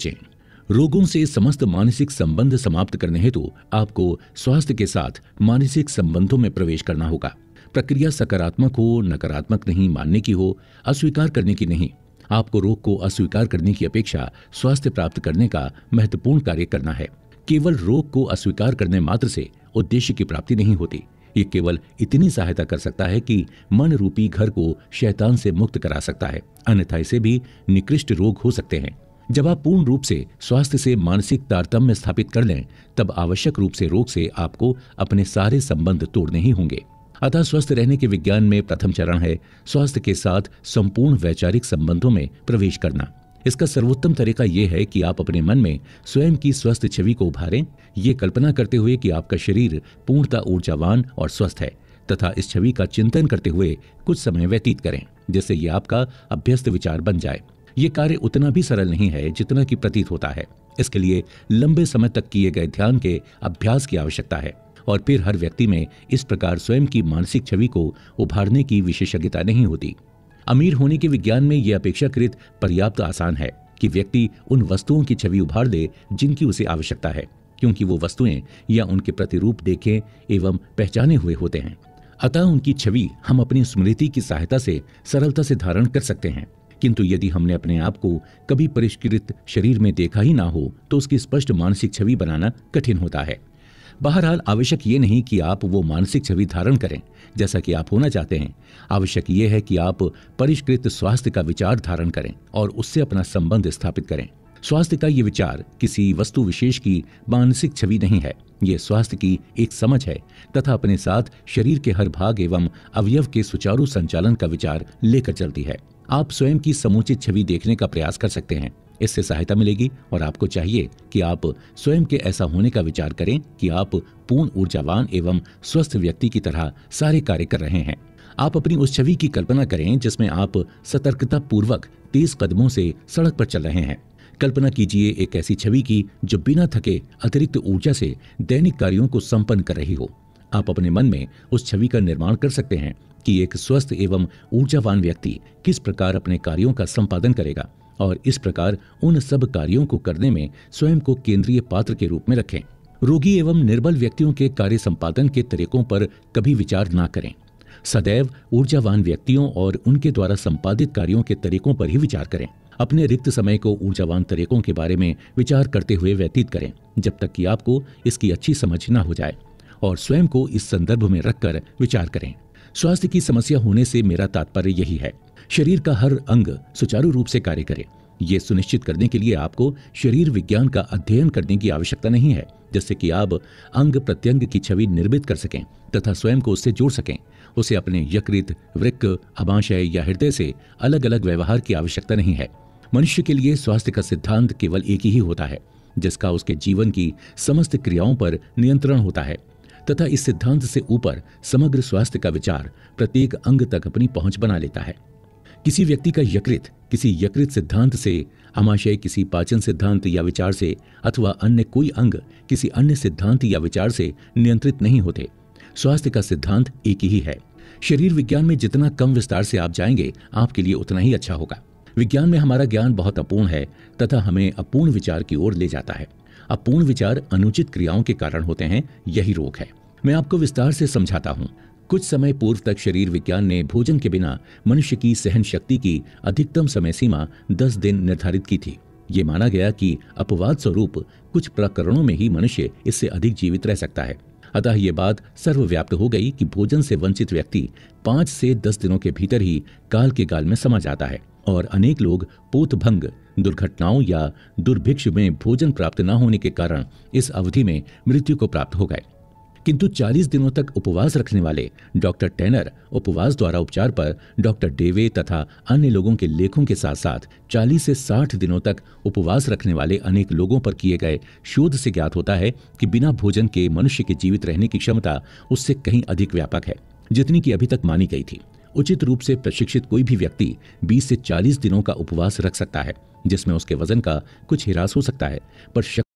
जिन रोगों से समस्त मानसिक संबंध समाप्त करने हेतु आपको स्वास्थ्य के साथ मानसिक संबंधों में प्रवेश करना होगा प्रक्रिया सकारात्मक हो नकारात्मक नहीं मानने की हो अस्वीकार करने की नहीं आपको रोग को अस्वीकार करने की अपेक्षा स्वास्थ्य प्राप्त करने का महत्वपूर्ण कार्य करना है केवल रोग को अस्वीकार करने मात्र से उद्देश्य की प्राप्ति नहीं होती ये केवल इतनी सहायता कर सकता है कि मन रूपी घर को शैतान से मुक्त करा सकता है अन्यथा इसे भी निकृष्ट रोग हो सकते हैं जब आप पूर्ण रूप से स्वास्थ्य से मानसिक तारतम्य स्थापित कर लें तब आवश्यक रूप से रोग से आपको अपने सारे संबंध तोड़ने ही होंगे अतः स्वस्थ रहने के विज्ञान में प्रथम चरण है स्वास्थ्य के साथ संपूर्ण वैचारिक संबंधों में प्रवेश करना इसका सर्वोत्तम तरीका यह है कि आप अपने मन में स्वयं की स्वस्थ छवि को उभारें ये कल्पना करते हुए कि आपका शरीर पूर्णता ऊर्जावान और स्वस्थ है तथा इस छवि का चिंतन करते हुए कुछ समय व्यतीत करें जिससे ये आपका अभ्यस्त विचार बन जाए ये कार्य उतना भी सरल नहीं है जितना कि प्रतीत होता है इसके लिए लंबे समय तक किए गए ध्यान के अभ्यास की आवश्यकता है और फिर हर व्यक्ति में इस प्रकार स्वयं की मानसिक छवि को उभारने की विशेषज्ञता नहीं होती अमीर होने के विज्ञान में यह अपेक्षाकृत पर्याप्त आसान है कि व्यक्ति उन वस्तुओं की छवि उभार दे जिनकी उसे आवश्यकता है क्योंकि वो वस्तुएं या उनके प्रतिरूप देखे एवं पहचाने हुए होते हैं अतः उनकी छवि हम अपनी स्मृति की सहायता से सरलता से धारण कर सकते हैं किंतु यदि हमने अपने आप को कभी परिष्कृत शरीर में देखा ही ना हो तो उसकी स्पष्ट मानसिक छवि बनाना कठिन होता है बहरहाल आवश्यक ये नहीं कि आप वो मानसिक छवि धारण करें जैसा कि आप होना चाहते हैं आवश्यक ये है कि आप परिष्कृत स्वास्थ्य का विचार धारण करें और उससे अपना संबंध स्थापित करें स्वास्थ्य का ये विचार किसी वस्तु विशेष की मानसिक छवि नहीं है ये स्वास्थ्य की एक समझ है तथा अपने साथ शरीर के हर भाग एवं अवयव के सुचारू संचालन का विचार लेकर चलती है आप स्वयं की समुचित छवि देखने का प्रयास कर सकते हैं इससे सहायता मिलेगी और आपको चाहिए कि आप स्वयं के ऐसा होने का विचार करें कि आप पूर्ण ऊर्जावान एवं स्वस्थ व्यक्ति की तरह सारे कार्य कर रहे हैं आप अपनी उस छवि की कल्पना करें जिसमें आप सतर्कता पूर्वक तेज कदमों से सड़क पर चल रहे हैं कल्पना कीजिए एक ऐसी छवि की जो बिना थके अतिरिक्त ऊर्जा से दैनिक कार्यों को संपन्न कर रही हो आप अपने मन में उस छवि का निर्माण कर सकते हैं कि एक स्वस्थ एवं ऊर्जावान व्यक्ति किस प्रकार अपने कार्यों का संपादन करेगा और इस प्रकार उन सब कार्यों को करने में स्वयं को केंद्रीय पात्र के रूप में रखें रोगी एवं निर्बल व्यक्तियों के कार्य संपादन के तरीकों पर कभी विचार ना करें सदैव ऊर्जावान व्यक्तियों और उनके द्वारा संपादित कार्यों के तरीकों पर ही विचार करें अपने रिक्त समय को ऊर्जावान तरीकों के बारे में विचार करते हुए व्यतीत करें जब तक कि आपको इसकी अच्छी समझ ना हो जाए और स्वयं को इस संदर्भ में रखकर विचार करें स्वास्थ्य की समस्या होने से मेरा तात्पर्य यही है शरीर का हर अंग सुचारू रूप से कार्य करे ये सुनिश्चित करने के लिए आपको शरीर विज्ञान का अध्ययन करने की आवश्यकता नहीं है जिससे कि आप अंग प्रत्यंग की छवि निर्मित कर सकें तथा स्वयं को उससे जोड़ सकें उसे अपने यकृत वृक्क अभाशय या हृदय से अलग अलग व्यवहार की आवश्यकता नहीं है मनुष्य के लिए स्वास्थ्य का सिद्धांत केवल एक ही होता है जिसका उसके जीवन की समस्त क्रियाओं पर नियंत्रण होता है तथा इस सिद्धांत से ऊपर समग्र स्वास्थ्य का विचार प्रत्येक अंग तक अपनी पहुंच बना लेता है किसी व्यक्ति का यकृत किसी यकृत सिद्धांत से आमाशय किसी पाचन सिद्धांत या विचार से अथवा अन्य कोई अंग किसी अन्य सिद्धांत या विचार से नियंत्रित नहीं होते स्वास्थ्य का सिद्धांत एक ही है शरीर विज्ञान में जितना कम विस्तार से आप जाएंगे आपके लिए उतना ही अच्छा होगा विज्ञान में हमारा ज्ञान बहुत अपूर्ण है तथा हमें अपूर्ण विचार की ओर ले जाता है अपूर्ण विचार अनुचित क्रियाओं के कारण होते हैं यही रोग है मैं आपको विस्तार से समझाता हूँ कुछ समय पूर्व तक शरीर विज्ञान ने भोजन के बिना मनुष्य की सहन शक्ति की अधिकतम समय सीमा दस दिन निर्धारित की थी ये माना गया कि अपवाद स्वरूप कुछ प्रकरणों में ही मनुष्य इससे अधिक जीवित रह सकता है अतः ये बात सर्वव्याप्त हो गई कि भोजन से वंचित व्यक्ति पांच से दस दिनों के भीतर ही काल के काल में समा जाता है और अनेक लोग पोत भंग दुर्घटनाओं या दुर्भिक्ष में भोजन प्राप्त न होने के कारण इस अवधि में मृत्यु को प्राप्त हो गए किंतु 40 दिनों तक उपवास रखने वाले डॉक्टर टेनर उपवास द्वारा उपचार पर डॉक्टर डेवे तथा अन्य लोगों के लेखों के साथ साथ 40 से 60 दिनों तक उपवास रखने वाले अनेक लोगों पर किए गए शोध से ज्ञात होता है कि बिना भोजन के मनुष्य के जीवित रहने की क्षमता उससे कहीं अधिक व्यापक है जितनी की अभी तक मानी गई थी उचित रूप से प्रशिक्षित कोई भी व्यक्ति 20 से 40 दिनों का उपवास रख सकता है जिसमें उसके वजन का कुछ हिरास हो सकता है पर